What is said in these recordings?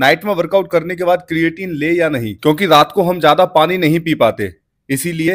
night में workout करने के बाद क्रिएटिन ले या नहीं क्योंकि रात को हम ज्यादा पानी नहीं पी पाते इसीलिए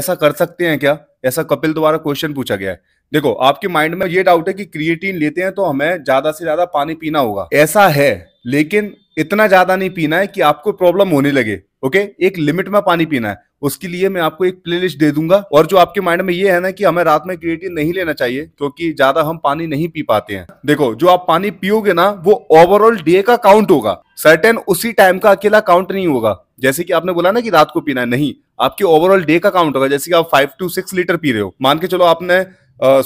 ऐसा कर सकते हैं क्या ऐसा कपिल द्वारा क्वेश्चन पूछा गया है देखो आपके माइंड में ये डाउट है कि क्रिएटिन लेते हैं तो हमें ज्यादा से ज्यादा पानी पीना होगा ऐसा है लेकिन इतना ज्यादा नहीं पीना है कि आपको प्रॉब्लम होने लगे ओके एक लिमिट में पानी पीना है उसके लिए मैं आपको एक प्लेलिस्ट दे दूंगा और जो आपके माइंड में ये है ना कि हमें रात में क्रिएटिन नहीं लेना चाहिए क्योंकि ज्यादा हम पानी नहीं पी पाते हैं देखो जो आप पानी पियोगे ना वो ओवरऑल डे का काउंट होगा सर्टेन उसी टाइम का अकेला काउंट नहीं होगा जैसे कि आपने बोला ना कि रात को पीना है नहीं आपके ओवरऑल डे का काउंट होगा जैसे कि आप फाइव टू सिक्स लीटर पी रहे हो मान के चलो आपने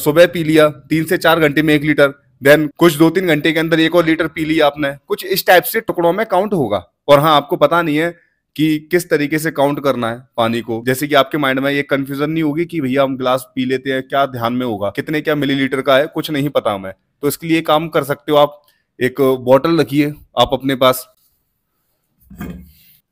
सुबह पी लिया तीन से चार घंटे में एक लीटर देन कुछ दो तीन घंटे के अंदर एक और लीटर पी लिया आपने कुछ इस टाइप से टुकड़ों में काउंट होगा और हाँ आपको पता नहीं है कि किस तरीके से काउंट करना है पानी को जैसे कि आपके माइंड में ये कंफ्यूजन नहीं होगी कि भैया हम ग्लास पी लेते हैं क्या ध्यान में होगा कितने क्या मिलीलीटर का है कुछ नहीं पता हमें तो इसके लिए काम कर सकते हो आप एक बॉटल रखिए आप अपने पास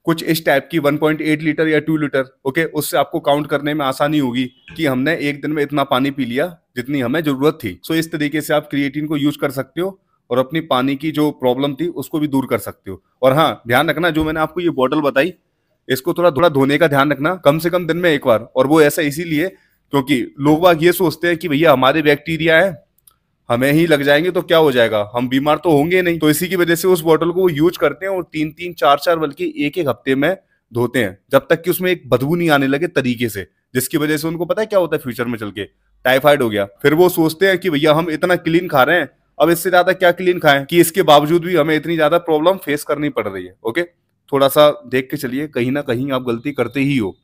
कुछ इस टाइप की 1.8 लीटर या 2 लीटर ओके उससे आपको काउंट करने में आसानी होगी कि हमने एक दिन में इतना पानी पी लिया जितनी हमें जरूरत थी सो इस तरीके से आप क्रिएटिन को यूज कर सकते हो और अपनी पानी की जो प्रॉब्लम थी उसको भी दूर कर सकते हो और हाँ ध्यान रखना जो मैंने आपको ये बॉटल बताई इसको थोड़ा थोड़ा धोने का ध्यान रखना कम से कम दिन में एक बार और वो ऐसा इसीलिए क्योंकि लोग बाग ये सोचते हैं कि भैया हमारे बैक्टीरिया है हमें ही लग जाएंगे तो क्या हो जाएगा हम बीमार तो होंगे नहीं तो इसी की वजह से उस बॉटल को वो यूज करते हैं और तीन तीन चार चार बल्कि एक एक हफ्ते में धोते हैं जब तक कि उसमें एक बदबू नहीं आने लगे तरीके से जिसकी वजह से उनको पता है क्या होता है फ्यूचर में चल के टाइफाइड हो गया फिर वो सोचते हैं कि भैया हम इतना क्लीन खा रहे हैं अब इससे ज्यादा क्या क्लीन खाएं कि इसके बावजूद भी हमें इतनी ज्यादा प्रॉब्लम फेस करनी पड़ रही है ओके थोड़ा सा देख के चलिए कहीं ना कहीं आप गलती करते ही हो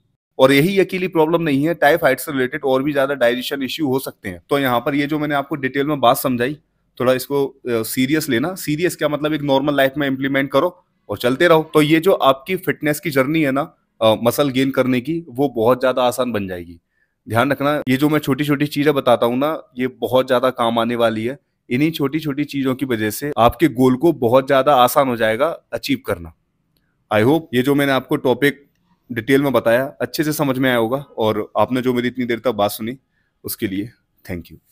और यही अकेली प्रॉब्लम नहीं है टाइफाइड से रिलेटेड और भी ज्यादा डाइजेशन इश्यू हो सकते हैं तो यहाँ पर ये जो मैंने आपको डिटेल में बात समझाई थोड़ा इसको सीरियस लेना सीरियस क्या मतलब एक नॉर्मल लाइफ में इम्प्लीमेंट करो और चलते रहो तो ये जो आपकी फिटनेस की जर्नी है ना मसल गेन करने की वो बहुत ज्यादा आसान बन जाएगी ध्यान रखना ये जो मैं छोटी छोटी चीजें बताता हूँ ना ये बहुत ज्यादा काम आने वाली है इन्हीं छोटी छोटी चीजों की वजह से आपके गोल को बहुत ज्यादा आसान हो जाएगा अचीव करना आई होप ये जो मैंने आपको टॉपिक डिटेल में बताया अच्छे से समझ में आया होगा और आपने जो मेरी इतनी देर तक बात सुनी उसके लिए थैंक यू